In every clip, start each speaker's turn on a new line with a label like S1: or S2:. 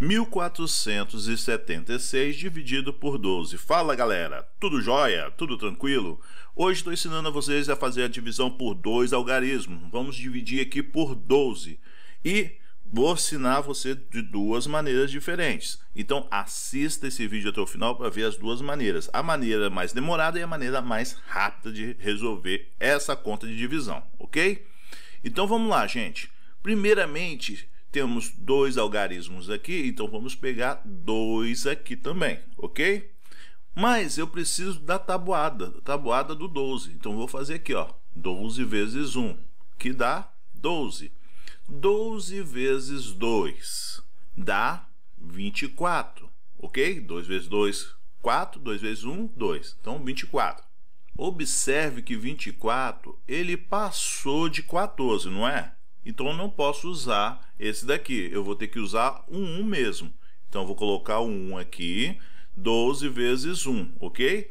S1: 1476 dividido por 12. Fala galera, tudo jóia? Tudo tranquilo? Hoje estou ensinando a vocês a fazer a divisão por dois algarismos. Vamos dividir aqui por 12 e vou ensinar você de duas maneiras diferentes. Então assista esse vídeo até o final para ver as duas maneiras. A maneira mais demorada e a maneira mais rápida de resolver essa conta de divisão, ok? Então vamos lá gente. Primeiramente temos dois algarismos aqui, então vamos pegar dois aqui também, ok? Mas eu preciso da tabuada, da tabuada do 12. Então vou fazer aqui, ó, 12 vezes 1, que dá 12. 12 vezes 2 dá 24, ok? 2 vezes 2, 4, 2 vezes 1, 2. Então 24. Observe que 24 ele passou de 14, não é? Então eu não posso usar esse daqui, eu vou ter que usar um 1 mesmo. Então eu vou colocar um 1 aqui, 12 vezes 1, ok?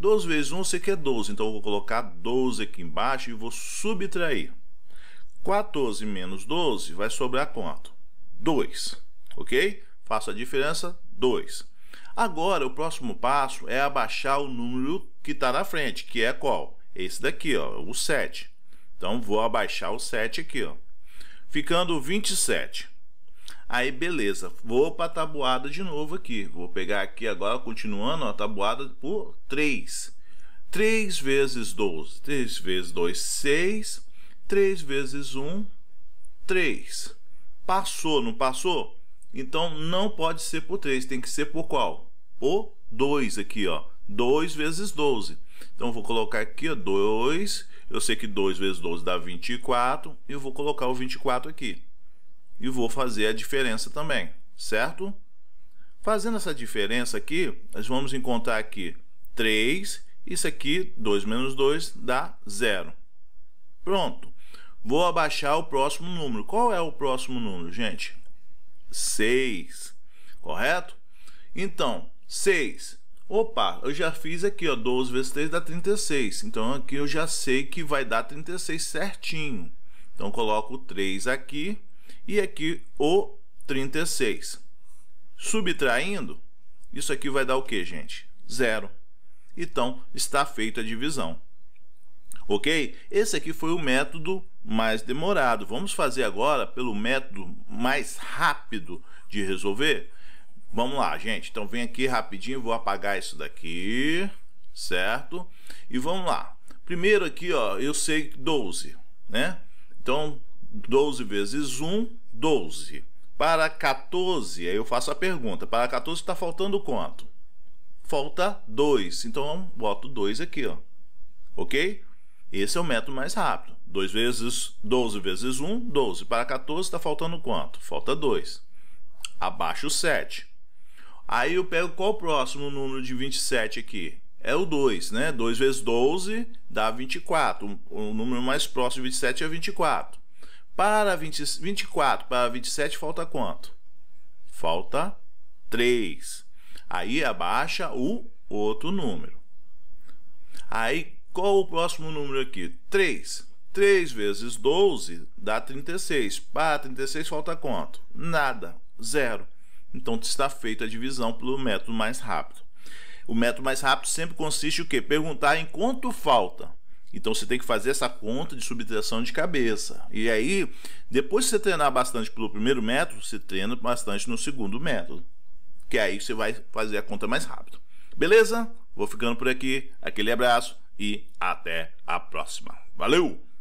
S1: 12 vezes 1 sei que é 12, então eu vou colocar 12 aqui embaixo e vou subtrair. 14 menos 12 vai sobrar quanto? 2, ok? Faço a diferença, 2. Agora, o próximo passo é abaixar o número que está na frente, que é qual? Esse daqui, ó, o 7. Então, vou abaixar o 7 aqui, ó ficando 27. Aí beleza, vou para a tabuada de novo aqui. Vou pegar aqui agora, continuando a tabuada por 3. 3 vezes 12, 3 vezes 2, 6. 3 vezes 1, 3. Passou, não passou? Então não pode ser por 3, tem que ser por qual? Por 2 aqui, ó. 2 vezes 12. Então vou colocar aqui, ó, 2 eu sei que 2 vezes 12 dá 24, e eu vou colocar o 24 aqui. E vou fazer a diferença também, certo? Fazendo essa diferença aqui, nós vamos encontrar aqui 3, isso aqui, 2 menos 2, dá 0. Pronto. Vou abaixar o próximo número. Qual é o próximo número, gente? 6, correto? Então, 6 Opa, eu já fiz aqui, ó, 12 vezes 3 dá 36. Então aqui eu já sei que vai dar 36 certinho. Então coloco 3 aqui e aqui o 36. Subtraindo, isso aqui vai dar o que, gente? Zero. Então está feita a divisão. Ok? Esse aqui foi o método mais demorado. Vamos fazer agora pelo método mais rápido de resolver? Vamos lá, gente. Então vem aqui rapidinho, vou apagar isso daqui, certo? E vamos lá. Primeiro aqui, ó, eu sei 12, né? Então 12 vezes 1, 12. Para 14, aí eu faço a pergunta, para 14 está faltando quanto? Falta 2, então boto 2 aqui, ó. ok? Esse é o método mais rápido. 2 vezes 12 vezes 1, 12. Para 14 está faltando quanto? Falta 2. Abaixo 7. Aí eu pego qual o próximo número de 27 aqui? É o 2, né? 2 vezes 12 dá 24. O número mais próximo de 27 é 24. Para 20, 24 para 27 falta quanto? Falta 3. Aí abaixa o outro número. Aí qual o próximo número aqui? 3. 3 vezes 12 dá 36. Para 36 falta quanto? Nada, zero. Então está feita a divisão pelo método mais rápido. O método mais rápido sempre consiste o que? Perguntar em quanto falta. Então você tem que fazer essa conta de subtração de cabeça. E aí, depois que você treinar bastante pelo primeiro método, você treina bastante no segundo método. Que aí você vai fazer a conta mais rápido. Beleza? Vou ficando por aqui. Aquele abraço e até a próxima. Valeu!